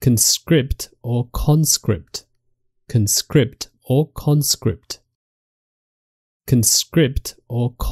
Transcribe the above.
conscript or conscript, conscript or conscript, conscript or